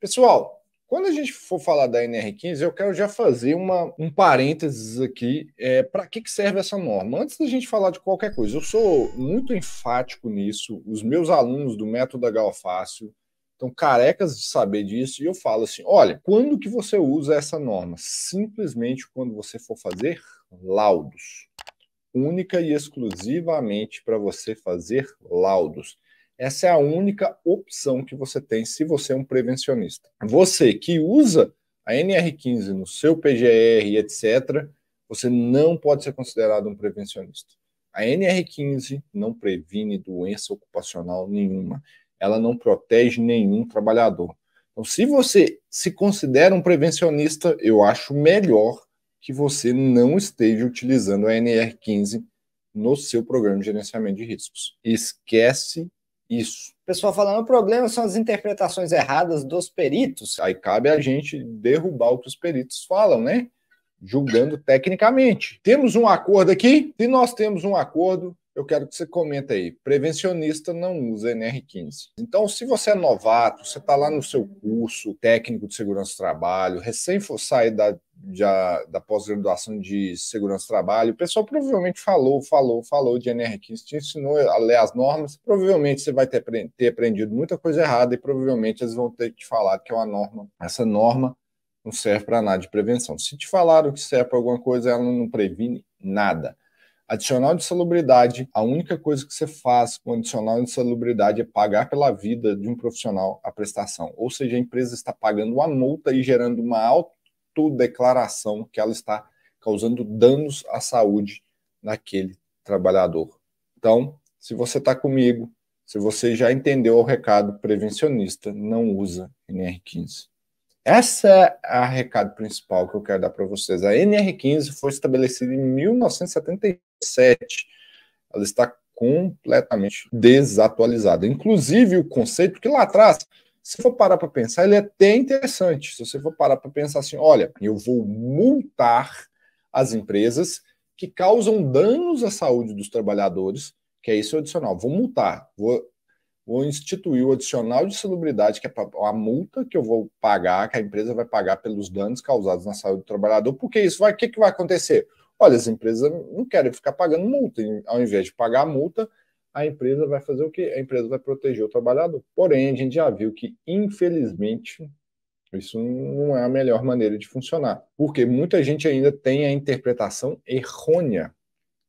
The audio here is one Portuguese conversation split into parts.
Pessoal, quando a gente for falar da NR15, eu quero já fazer uma, um parênteses aqui. É, Para que, que serve essa norma? Antes da gente falar de qualquer coisa, eu sou muito enfático nisso. Os meus alunos do método da Galfácio estão carecas de saber disso. E eu falo assim: olha, quando que você usa essa norma? Simplesmente quando você for fazer laudos única e exclusivamente para você fazer laudos. Essa é a única opção que você tem se você é um prevencionista. Você que usa a NR15 no seu PGR etc., você não pode ser considerado um prevencionista. A NR15 não previne doença ocupacional nenhuma. Ela não protege nenhum trabalhador. Então, se você se considera um prevencionista, eu acho melhor que você não esteja utilizando a NR15 no seu programa de gerenciamento de riscos. Esquece isso. O pessoal falando, o problema são as interpretações erradas dos peritos. Aí cabe a gente derrubar o que os peritos falam, né? Julgando tecnicamente. Temos um acordo aqui? Se nós temos um acordo, eu quero que você comenta aí. Prevencionista não usa NR15. Então, se você é novato, você está lá no seu curso técnico de segurança do trabalho, recém for da da pós-graduação de segurança do trabalho, o pessoal provavelmente falou, falou, falou de NR15, te ensinou a ler as normas, provavelmente você vai ter, ter aprendido muita coisa errada e provavelmente eles vão ter te falado que é uma norma, essa norma não serve para nada de prevenção. Se te falaram que serve para alguma coisa, ela não previne nada. Adicional de salubridade, a única coisa que você faz com adicional de salubridade é pagar pela vida de um profissional a prestação. Ou seja, a empresa está pagando uma multa e gerando uma alta autodeclaração que ela está causando danos à saúde naquele trabalhador. Então, se você está comigo, se você já entendeu o recado prevencionista, não usa NR15. Essa é a recado principal que eu quero dar para vocês. A NR15 foi estabelecida em 1977. Ela está completamente desatualizada. Inclusive o conceito que lá atrás se for parar para pensar, ele é até interessante. Se você for parar para pensar assim, olha, eu vou multar as empresas que causam danos à saúde dos trabalhadores, que é isso adicional. Vou multar, vou, vou instituir o adicional de salubridade, que é a multa que eu vou pagar, que a empresa vai pagar pelos danos causados na saúde do trabalhador, porque isso vai, o que, que vai acontecer? Olha, as empresas não querem ficar pagando multa, ao invés de pagar a multa, a empresa vai fazer o quê? A empresa vai proteger o trabalhador. Porém, a gente já viu que, infelizmente, isso não é a melhor maneira de funcionar, porque muita gente ainda tem a interpretação errônea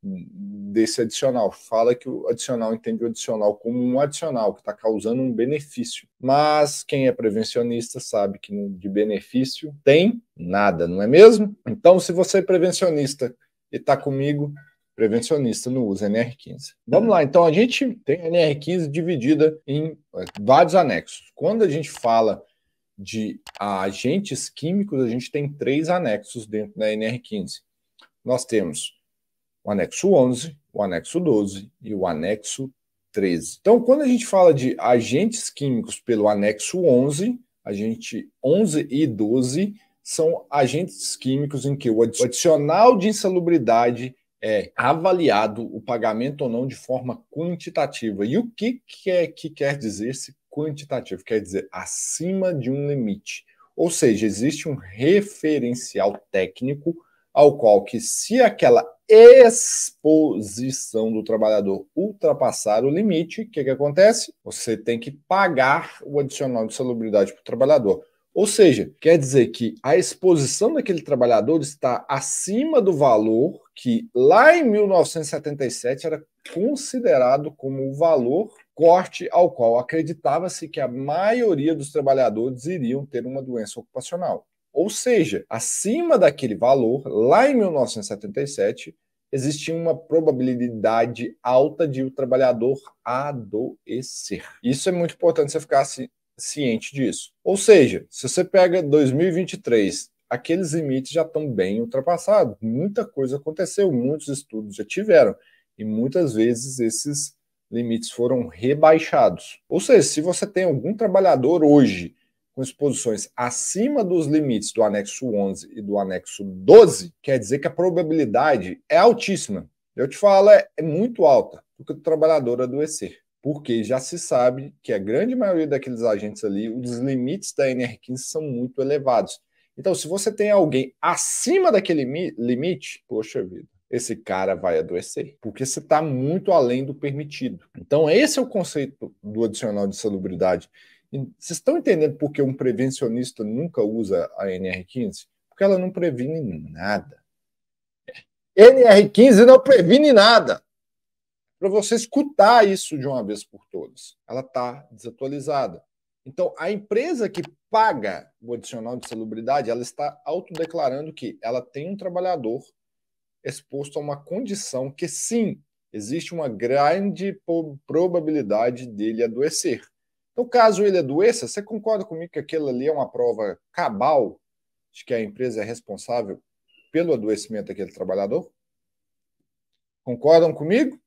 desse adicional. Fala que o adicional entende o adicional como um adicional que está causando um benefício. Mas quem é prevencionista sabe que de benefício tem nada, não é mesmo? Então, se você é prevencionista e está comigo, prevencionista não usa NR15. Vamos uhum. lá, então a gente tem a NR15 dividida em eh, vários anexos. Quando a gente fala de agentes químicos, a gente tem três anexos dentro da NR15. Nós temos o anexo 11, o anexo 12 e o anexo 13. Então, quando a gente fala de agentes químicos pelo anexo 11, agente 11 e 12 são agentes químicos em que o adicional de insalubridade é, avaliado o pagamento ou não de forma quantitativa. E o que, que, é, que quer dizer esse quantitativo? Quer dizer acima de um limite. Ou seja, existe um referencial técnico ao qual que se aquela exposição do trabalhador ultrapassar o limite, o que, que acontece? Você tem que pagar o adicional de salubridade para o trabalhador. Ou seja, quer dizer que a exposição daquele trabalhador está acima do valor que lá em 1977 era considerado como o valor corte ao qual acreditava-se que a maioria dos trabalhadores iriam ter uma doença ocupacional. Ou seja, acima daquele valor, lá em 1977, existia uma probabilidade alta de o trabalhador adoecer. Isso é muito importante você ficar assim, ciente disso. Ou seja, se você pega 2023, aqueles limites já estão bem ultrapassados. Muita coisa aconteceu, muitos estudos já tiveram, e muitas vezes esses limites foram rebaixados. Ou seja, se você tem algum trabalhador hoje com exposições acima dos limites do anexo 11 e do anexo 12, quer dizer que a probabilidade é altíssima. Eu te falo, é, é muito alta do que o trabalhador adoecer porque já se sabe que a grande maioria daqueles agentes ali, os limites da NR15 são muito elevados. Então, se você tem alguém acima daquele limite, poxa vida, esse cara vai adoecer, porque você está muito além do permitido. Então, esse é o conceito do adicional de salubridade. E vocês estão entendendo por que um prevencionista nunca usa a NR15? Porque ela não previne nada. NR15 não previne nada para você escutar isso de uma vez por todas. Ela está desatualizada. Então, a empresa que paga o adicional de salubridade, ela está autodeclarando que ela tem um trabalhador exposto a uma condição que, sim, existe uma grande probabilidade dele adoecer. Então, caso ele adoeça, você concorda comigo que aquilo ali é uma prova cabal de que a empresa é responsável pelo adoecimento daquele trabalhador? Concordam comigo?